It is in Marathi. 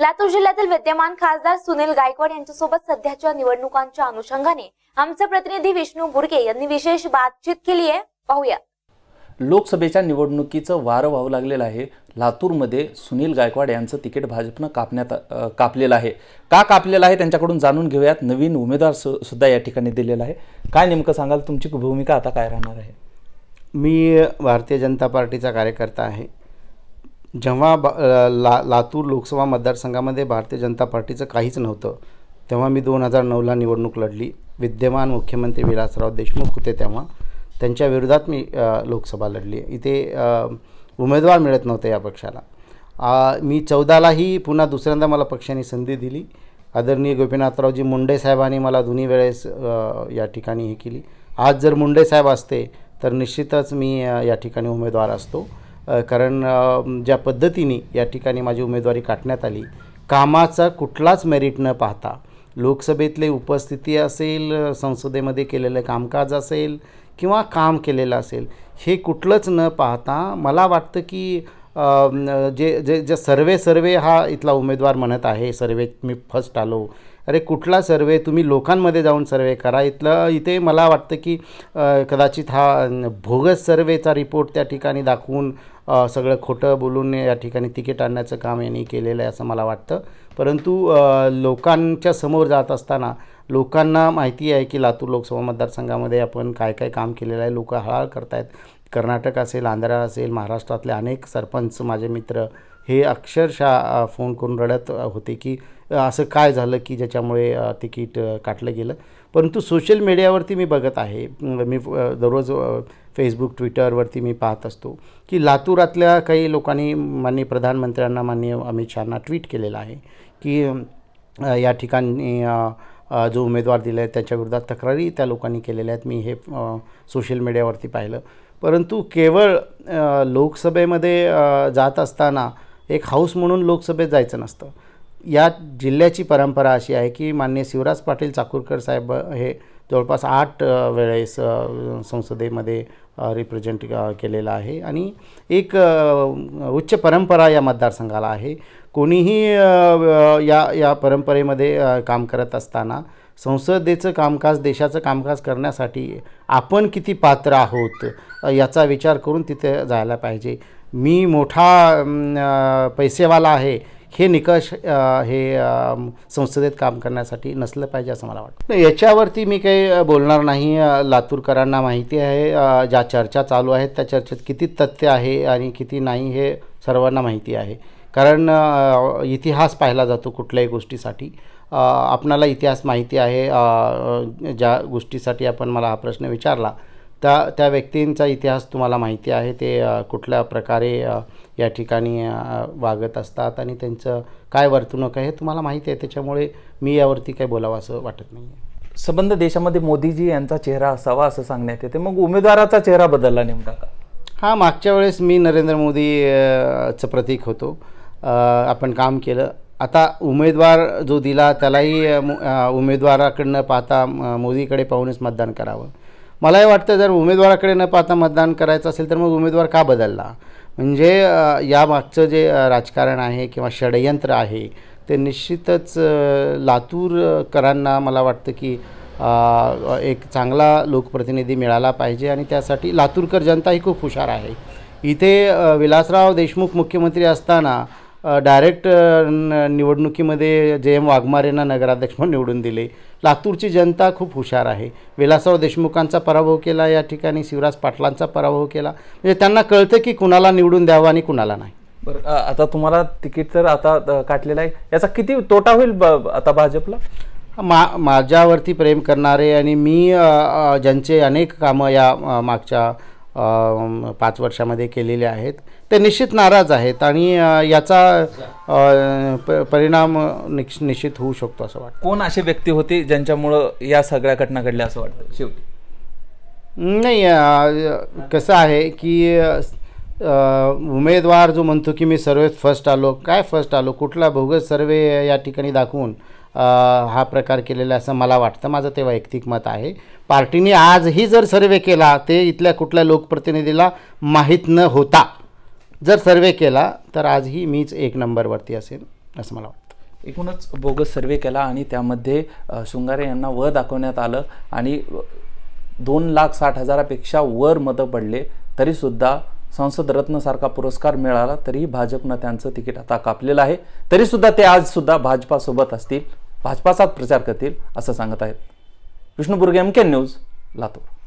लातूर जिल्ह्यातील विद्यमान खासदार सुनील गायकवाड यांच्यासोबत सध्याच्या निवडणुकांच्या अनुषंगाने आमचे प्रतिनिधी विष्णू बुरगे यांनी विशेष बातचीत केली आहे पाहूया लोकसभेच्या निवडणुकीचं वारं व्हावं लागलेलं आहे लातूरमध्ये सुनील गायकवाड यांचं तिकीट भाजपनं कापण्यात कापलेलं आहे का कापलेलं आहे त्यांच्याकडून जाणून घेऊयात नवीन उमेदवार सुद्धा या ठिकाणी दिलेला आहे काय नेमकं सांगाल तुमची भूमिका आता काय राहणार आहे मी भारतीय जनता पार्टीचा कार्यकर्ता आहे जेव्हा बा ला लातूर लोकसभा मतदारसंघामध्ये भारतीय जनता पार्टीचं काहीच नव्हतं तेव्हा मी दोन हजार नऊला निवडणूक लढली विद्यमान मुख्यमंत्री विलासराव देशमुख होते तेव्हा त्यांच्या विरोधात मी लोकसभा लढली इथे उमेदवार मिळत नव्हते या पक्षाला मी चौदालाही पुन्हा दुसऱ्यांदा मला पक्षाने संधी दिली आदरणीय गोपीनाथरावजी मुंडे साहेबांनी मला दोन्ही वेळेस या ठिकाणी हे केली आज जर मुंडे साहेब असते तर निश्चितच मी या ठिकाणी उमेदवार असतो कारण ज्या पद्धतीने या ठिकाणी माझी उमेदवारी काढण्यात आली कामाचा कुठलाच मेरिट न पाहता लोकसभेतले उपस्थिती असेल संसदेमध्ये केलेलं कामकाज असेल किंवा काम केलेलं असेल हे कुठलंच न पाहता मला वाटतं की जे जे जे सर्वे सर्वे हा इथला उमेदवार म्हणत आहे सर्वे मी फर्स्ट आलो अरे कुठला सर्वे तुम्ही लोकांमध्ये जाऊन सर्वे करा इथलं इथे मला वाटतं की कदाचित हा भोगस सर्वेचा रिपोर्ट त्या ठिकाणी दाखवून सगळं खोटं बोलून या ठिकाणी तिकीट आणण्याचं काम यांनी केलेलं आहे असं मला वाटतं परंतु लोकांच्या समोर जात असताना लोकांना माहिती आहे की लातूर लोकसभा मतदारसंघामध्ये आपण काय काय काम केलेलं आहे लोक हळहळ करतायत कर्नाटक असेल आंध्रा असेल महाराष्ट्रातले अनेक सरपंच माझे मित्र हे अक्षरशः फोन करून रडत होते की असं काय झालं की ज्याच्यामुळे तिकीट काटलं गेलं परंतु सोशल मीडियावरती मी बघत आहे मी दररोज फेसबुक ट्विटरवरती मी पाहत असतो की लातूरातल्या काही लोकांनी माननीय प्रधानमंत्र्यांना माननीय अमित शहाना ट्विट केलेलं आहे की या ठिकाणी जो उमेदवार दिला आहे त्याच्याविरोधात तक्रारी त्या लोकांनी केलेल्या आहेत मी हे सोशल मीडियावरती पाहिलं परंतु केवळ लोकसभेमध्ये जात असताना एक हाऊस म्हणून लोकसभेत जायचं नसतं या जिल्ह्याची परंपरा अशी आहे की मान्य शिवराज पाटील चाकूरकर साहेब हे जवळपास आठ वेळेस संसदेमध्ये रिप्रेझेंट केलेलं आहे आणि एक उच्च परंपरा या मतदारसंघाला आहे कोणीही या या परंपरेमध्ये काम करत असताना संसदेचं कामकाज देशाचं कामकाज करण्यासाठी आपण किती पात्र आहोत याचा विचार करून तिथे जायला पाहिजे मी मोठा पैसेवाला आहे हे निकष हे संसदेत काम करण्यासाठी नसलं पाहिजे असं मला वाटतं याच्यावरती मी काही बोलणार नाही लातूरकरांना माहिती आहे ज्या चर्चा चालू आहेत त्या चर्चेत किती तथ्य आहे आणि किती नाही हे सर्वांना माहिती आहे कारण इतिहास पाहिला जातो कुठल्याही गोष्टीसाठी आपणाला इतिहास माहिती आहे ज्या गोष्टीसाठी आपण मला हा प्रश्न विचारला त्या त्या व्यक्तींचा इतिहास तुम्हाला माहिती आहे ते कुठल्या प्रकारे या ठिकाणी वागत असतात आणि त्यांचं काय वर्तणूक आहे हे तुम्हाला माहिती आहे त्याच्यामुळे मी यावरती काही बोलावं असं वाटत नाही संबंध देशामध्ये मोदीजी यांचा चेहरा असावा असं सांगण्यात येते मग उमेदवाराचा चेहरा बदलला नेमका का हा मागच्या वेळेस मी नरेंद्र मोदीचं प्रतीक होतो आपण काम केलं आता उमेदवार जो दिला त्यालाही उमेदवाराकडनं पाहता मोदीकडे पाहूनच मतदान करावं मलाही वाटतं जर उमेदवाराकडे न पाहता मतदान करायचं असेल तर मग उमेदवार का बदलला म्हणजे यामागचं जे राजकारण आहे किंवा षडयंत्र आहे ते निश्चितच लातूरकरांना मला वाटतं की एक चांगला लोकप्रतिनिधी मिळाला पाहिजे आणि त्यासाठी लातूरकर जनताही खूप हुशार आहे इथे विलासराव देशमुख मुख्यमंत्री असताना डायरेक्ट निवडणुकीमध्ये जे एम वाघमार यांना नगराध्यक्ष म्हणून निवडून दिले लातूरची जनता खूप हुशार आहे विलासराव देशमुखांचा पराभव केला या ठिकाणी शिवराज पाटलांचा पराभव केला म्हणजे त्यांना कळतं की कुणाला निवडून द्यावं आणि कुणाला नाही बरं आता तुम्हाला तिकीट तर आता काटलेलं आहे याचा किती तोटा होईल आता भाजपला मा माझ्यावरती प्रेम करणारे आणि मी ज्यांचे अनेक कामं या मागच्या पाच वर्षामध्ये केलेले आहेत ते निश्चित नाराज आहेत आणि याचा परिणाम निश्चित होऊ शकतो असं वाटतं कोण असे व्यक्ती होते ज्यांच्यामुळं या सगळ्या घटना घडल्या असं वाटतं शेवटी नाही कसं आहे की उमेदवार जो म्हणतो की मी सर्वेत फर्स्ट आलो काय फर्स्ट आलो कुठला भोगस सर्वे या ठिकाणी दाखवून हा प्रकार केलेला असं मला वाटतं माझं ते वैयक्तिक मत आहे पार्टीने आजही जर सर्वे केला ते इथल्या कुठल्या लोकप्रतिनिधीला माहीत न होता जर सर्वे केला तर आजही मीच एक नंबरवरती असेल असं मला वाटतं एकूणच बोगस सर्वे केला आणि त्यामध्ये शृंगारे यांना व दाखवण्यात आलं आणि दोन लाख साठ हजारापेक्षा वर मतं पडले तरीसुद्धा संसद रत्नसारखा पुरस्कार मिळाला तरीही भाजपनं त्यांचं तिकीट आता कापलेलं आहे तरीसुद्धा ते आजसुद्धा भाजपासोबत असतील भाजपाचाच प्रचार करतील असं सांगत आहेत विष्णुबुर्गे एम के न्यूज लातूर